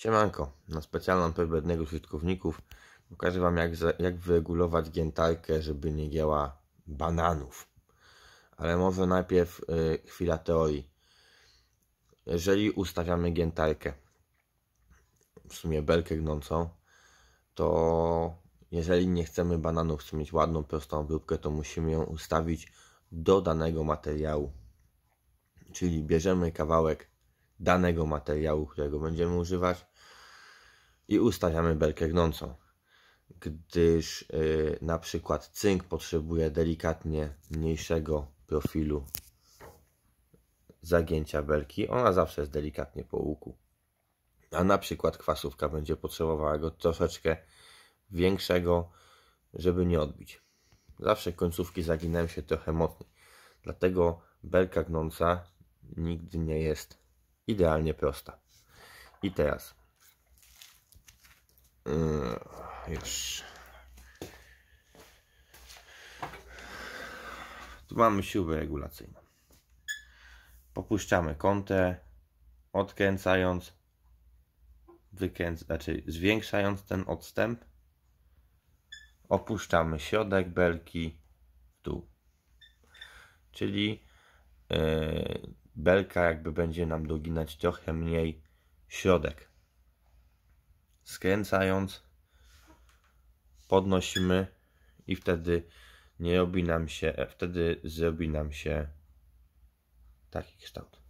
Siemanko, na specjalną prośbę jednego z użytkowników pokażę Wam jak, jak wyregulować giętarkę, żeby nie gięła bananów. Ale może najpierw y, chwila teorii. Jeżeli ustawiamy giętarkę, w sumie belkę gnącą, to jeżeli nie chcemy bananów chcemy mieć ładną, prostą obróbkę, to musimy ją ustawić do danego materiału. Czyli bierzemy kawałek danego materiału, którego będziemy używać, i ustawiamy belkę gnącą. Gdyż yy, na przykład cynk potrzebuje delikatnie mniejszego profilu zagięcia belki, ona zawsze jest delikatnie po łuku. A na przykład kwasówka będzie potrzebowała go troszeczkę większego, żeby nie odbić. Zawsze końcówki zaginają się trochę mocniej. Dlatego belka gnąca nigdy nie jest idealnie prosta. I teraz już. Tu mamy siłę regulacyjną. Popuszczamy kątę, odkręcając, wykręc, znaczy zwiększając ten odstęp. Opuszczamy środek belki w dół. Czyli yy, belka jakby będzie nam doginać trochę mniej środek. Skręcając podnosimy i wtedy nie robi nam się, e, wtedy zrobi nam się taki kształt.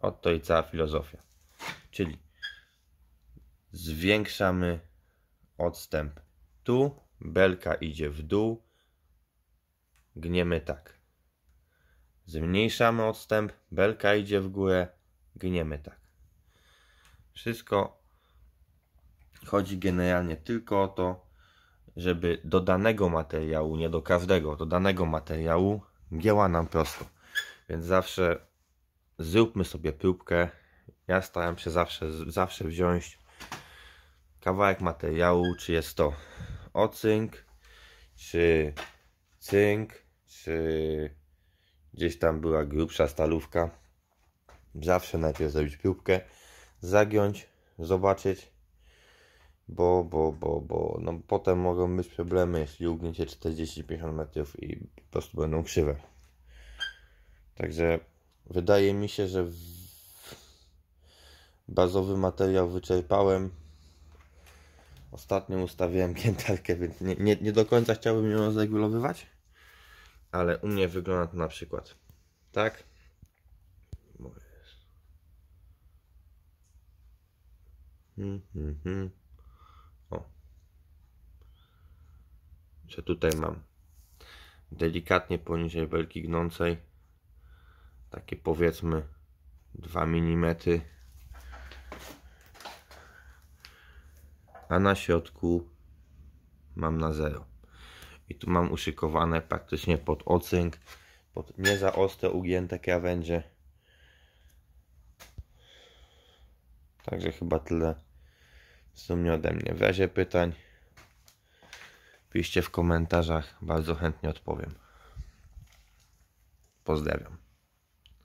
Oto i cała filozofia. Czyli zwiększamy odstęp tu, belka idzie w dół, gniemy tak. Zmniejszamy odstęp, belka idzie w górę, gniemy tak. Wszystko Chodzi generalnie tylko o to, żeby do danego materiału, nie do każdego, do danego materiału gięła nam prosto. Więc zawsze zróbmy sobie próbkę. Ja staram się zawsze, zawsze wziąć kawałek materiału, czy jest to ocynk, czy cynk, czy gdzieś tam była grubsza stalówka. Zawsze najpierw zrobić próbkę, zagiąć, zobaczyć, bo, bo, bo, bo, no potem mogą być problemy, jeśli ugniecie 40-50 metrów i po prostu będą krzywe. Także wydaje mi się, że bazowy materiał wyczerpałem. Ostatnio ustawiłem piętarkę, więc nie, nie, nie do końca chciałbym ją zregulowywać, ale u mnie wygląda to na przykład tak. Hmm, hmm, hmm. O. Że tutaj mam delikatnie poniżej belki gnącej takie powiedzmy 2 mm a na środku mam na zero i tu mam uszykowane praktycznie pod ocynk pod nie za ostre ugięte krawędzie także chyba tyle sumie ode mnie. W razie pytań piszcie w komentarzach, bardzo chętnie odpowiem. Pozdrawiam.